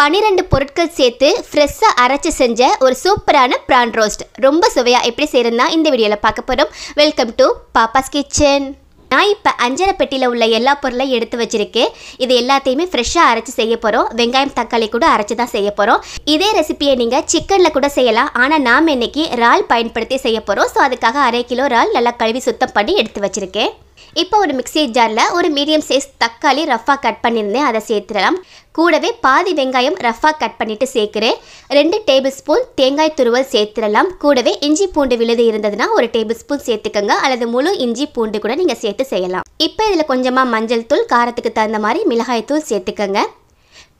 பன்னிரெண்டு பொருட்கள் சேர்த்து ஃப்ரெஷ்ஷாக அரைச்சி செஞ்ச ஒரு சூப்பரான ப்ரான் ரோஸ்ட் ரொம்ப சுவையாக எப்படி செய்யறதுனா இந்த வீடியோவில் பார்க்க போகிறோம் வெல்கம் டு பாப்பாஸ் கிச்சன் நான் இப்போ அஞ்சரை பெட்டியில் உள்ள எல்லா பொருளையும் எடுத்து வச்சுருக்கேன் இது எல்லாத்தையுமே ஃப்ரெஷ்ஷாக அரைச்சி செய்ய போகிறோம் வெங்காயம் தக்காளி கூட அரைச்சி தான் செய்ய போகிறோம் இதே ரெசிப்பியை நீங்கள் சிக்கனில் கூட செய்யலாம் ஆனால் நாம் இன்றைக்கி இறால் பயன்படுத்தி செய்ய போகிறோம் ஸோ அதுக்காக அரை கிலோ இறால் நல்லா கழுவி சுத்தம் பண்ணி எடுத்து வச்சுருக்கேன் இப்போ ஒரு மிக்சி ஜாரில் ஒரு மீடியம் சைஸ் தக்காளி ரஃபாக கட் பண்ணியிருந்தேன் அதை சேர்த்துடலாம் கூடவே பாதி வெங்காயம் ரஃபாக கட் பண்ணிவிட்டு சேர்க்குறேன் ரெண்டு டேபிள் ஸ்பூன் தேங்காய் துருவல் சேர்த்துடலாம் கூடவே இஞ்சி பூண்டு விழுது இருந்ததுன்னா ஒரு டேபிள் ஸ்பூன் சேர்த்துக்கோங்க அல்லது முழு இஞ்சி பூண்டு கூட நீங்கள் சேர்த்து செய்யலாம் இப்போ இதில் கொஞ்சமாக மஞ்சள் தூள் காரத்துக்கு தகுந்த மாதிரி மிளகாய் தூள் சேர்த்துக்கோங்க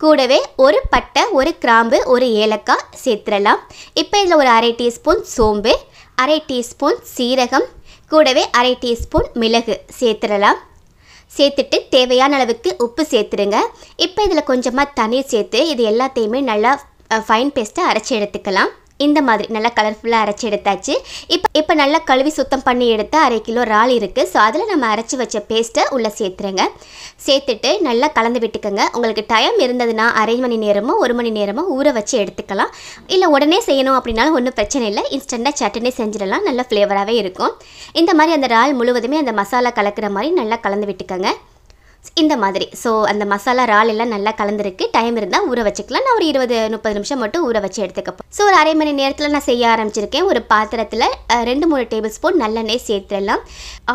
கூடவே ஒரு பட்டை ஒரு கிராம்பு ஒரு ஏலக்காய் சேர்த்துடலாம் இப்போ இதில் ஒரு அரை டீஸ்பூன் சோம்பு அரை டீஸ்பூன் சீரகம் கூடவே அரை டீஸ்பூன் மிளகு சேர்த்துடலாம் சேர்த்துட்டு தேவையான அளவுக்கு உப்பு சேர்த்துருங்க இப்போ இதில் கொஞ்சமாக தண்ணீர் சேர்த்து இது எல்லாத்தையுமே நல்லா ஃபைன் பேஸ்ட்டாக அரைச்சி எடுத்துக்கலாம் இந்த மாதிரி நல்லா கலர்ஃபுல்லாக அரைச்சி எடுத்தாச்சு இப்போ இப்போ நல்லா கழுவி சுத்தம் பண்ணி எடுத்த அரை கிலோ இறால் இருக்குது ஸோ அதில் நம்ம அரைச்சி வச்ச பேஸ்ட்டை உள்ளே சேர்த்துருங்க சேர்த்துட்டு நல்லா கலந்து விட்டுக்கோங்க உங்களுக்கு டைம் இருந்ததுன்னா அரை மணி நேரமோ ஒரு மணி நேரமோ ஊற வச்சு எடுத்துக்கலாம் இல்லை உடனே செய்யணும் அப்படின்னாலும் ஒன்றும் பிரச்சனை இல்லை இன்ஸ்டண்ட்டாக சட்னி செஞ்சிடலாம் நல்ல ஃப்ளேவராகவே இருக்கும் இந்த மாதிரி அந்த இறால் முழுவதுமே அந்த மசாலா கலக்கிற மாதிரி நல்லா கலந்து விட்டுக்கோங்க இந்த மாதிரி ஸோ அந்த மசாலா ரால் எல்லாம் நல்லா கலந்துருக்கு டைம் இருந்தால் ஊற வச்சுக்கலாம் நான் ஒரு இருபது முப்பது நிமிஷம் மட்டும் ஊற வச்சு எடுத்துக்கப்போம் ஸோ ஒரு அரை மணி நேரத்தில் நான் செய்ய ஆரம்பிச்சிருக்கேன் ஒரு பாத்திரத்தில் ரெண்டு மூணு டேபிள் ஸ்பூன் நல்லெண்ணெய் சேர்த்துடலாம்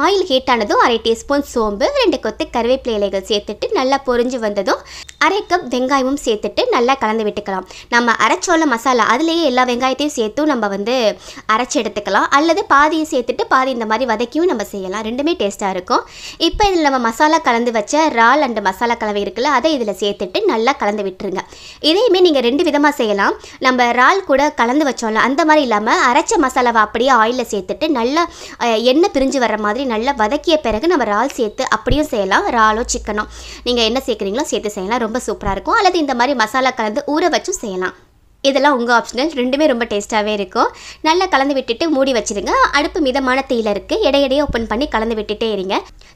ஆயில் ஹீட் ஆனதும் அரை டீஸ்பூன் சோம்பு ரெண்டு கொத்து கருவேப்பிலை இலைகள் சேர்த்துட்டு நல்லா பொறிஞ்சு வந்ததும் அரை கப் வெங்காயமும் சேர்த்துட்டு நல்லா கலந்து விட்டுக்கலாம் நம்ம அரைச்சோள மசாலா அதுலேயே எல்லா வெங்காயத்தையும் சேர்த்தும் நம்ம வந்து அரைச்சி எடுத்துக்கலாம் அல்லது பாதியை சேர்த்துட்டு பாதி இந்த மாதிரி வதக்கியும் நம்ம செய்யலாம் ரெண்டுமே டேஸ்ட்டாக இருக்கும் இப்போ இதில் நம்ம மசாலா கலந்து வச்ச இறால் அண்ட் மசாலா கலவை இருக்குல்ல அதை இதில் சேர்த்துட்டு நல்லா கலந்து விட்டுருங்க இதையுமே நீங்கள் ரெண்டு விதமாக செய்யலாம் நம்ம இறால் கூட கலந்து வச்சோம்ல அந்த மாதிரி இல்லாமல் அரைச்ச மசாலாவை அப்படியே ஆயிலில் சேர்த்துட்டு நல்லா எண்ணெய் பிரிஞ்சு வர மாதிரி நல்லா வதக்கிய பிறகு நம்ம இறால் சேர்த்து அப்படியும் செய்யலாம் இறாலோ சிக்கனோ நீங்கள் என்ன சேர்க்குறீங்களோ சேர்த்து செய்யலாம் ரொம்ப சூப்பராக இருக்கும் அல்லது இந்த மாதிரி மசாலா கலந்து ஊற வச்சும் செய்யலாம் இதெல்லாம் உங்கள் ஆப்ஷனல் ரெண்டுமே ரொம்ப டேஸ்ட்டாகவே இருக்கும் நல்லா கலந்து விட்டுட்டு மூடி வச்சுருங்க அடுப்பு மிதமான தீயில் இருக்குது இடையிடையே ஓப்பன் பண்ணி கலந்து விட்டுட்டே இருங்க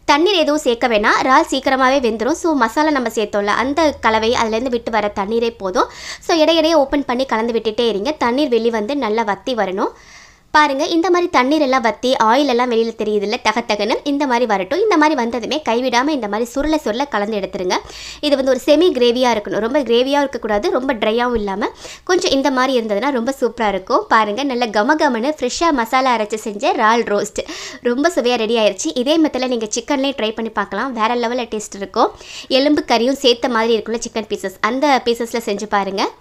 தண்ணீர் எதுவும் சேர்க்க வேணாம் இறால் சீக்கிரமாகவே வெந்துடும் ஸோ மசாலா நம்ம சேர்த்தோம்ல அந்த கலவை அதுலேருந்து விட்டு வர தண்ணீரே போதும் ஸோ இடையிடையே ஓப்பன் பண்ணி கலந்து விட்டுட்டே இருங்க தண்ணீர் வெளி வந்து நல்லா வத்தி வரணும் பாருங்கள் இந்த மாதிரி தண்ணீர் எல்லாம் வற்றி ஆயில் எல்லாம் வெளியில் இல்லை தகத்தகன்னு இந்த மாதிரி வரட்டும் இந்த மாதிரி வந்ததுமே கைவிடாமல் இந்த மாதிரி சுருளை சுருளை கலந்து எடுத்துருங்க இது வந்து ஒரு செமி கிரேவியாக இருக்கணும் ரொம்ப கிரேவியாக இருக்கக்கூடாது ரொம்ப ட்ரையாகவும் இல்லாமல் கொஞ்சம் இந்த மாதிரி இருந்ததுன்னா ரொம்ப சூப்பராக இருக்கும் பாருங்கள் நல்ல கமகமனு ஃப்ரெஷ்ஷாக மசாலா அரைச்சி செஞ்ச ரால் ரோஸ்ட் ரொம்ப சுவையாக ரெடி ஆயிடுச்சு இதே மெத்தில் நீங்கள் சிக்கன்லேயும் ட்ரை பண்ணி பார்க்கலாம் வேறு லெவலில் டேஸ்ட் இருக்கும் எலும்பு கறியும் சேர்த்த மாதிரி இருக்குள்ள சிக்கன் பீசஸ் அந்த பீசஸில் செஞ்சு பாருங்கள்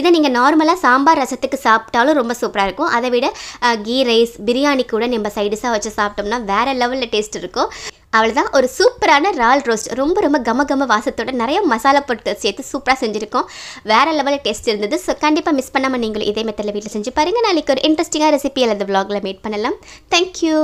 இதை நீங்கள் நார்மலாக சாம்பார் ரசத்துக்கு சாப்பிட்டாலும் ரொம்ப சூப்பராக இருக்கும் அதை விட கீ ரைஸ் பிரியாணி கூட நம்ம சைடிஸாக வச்சு சாப்பிட்டோம்னா வேறு லெவலில் டேஸ்ட் இருக்கும் அவ்வளோதான் ஒரு சூப்பரான ரால் ரோஸ்ட் ரொம்ப ரொம்ப கம கம வாசத்தோட நிறைய மசாலா பொருட்கள் சேர்த்து சூப்பராக செஞ்சுருக்கோம் வேறு லெவலில் டேஸ்ட் இருந்தது ஸோ கண்டிப்பாக மிஸ் பண்ணாமல் நீங்களும் இதே மெத்தடில் வீட்டில் செஞ்சு பாருங்கள் நாளைக்கு ஒரு இன்ட்ரெஸ்டிங்காக ரெசிபி அல்லது விலாகில் மீட் பண்ணலாம் தேங்க்யூ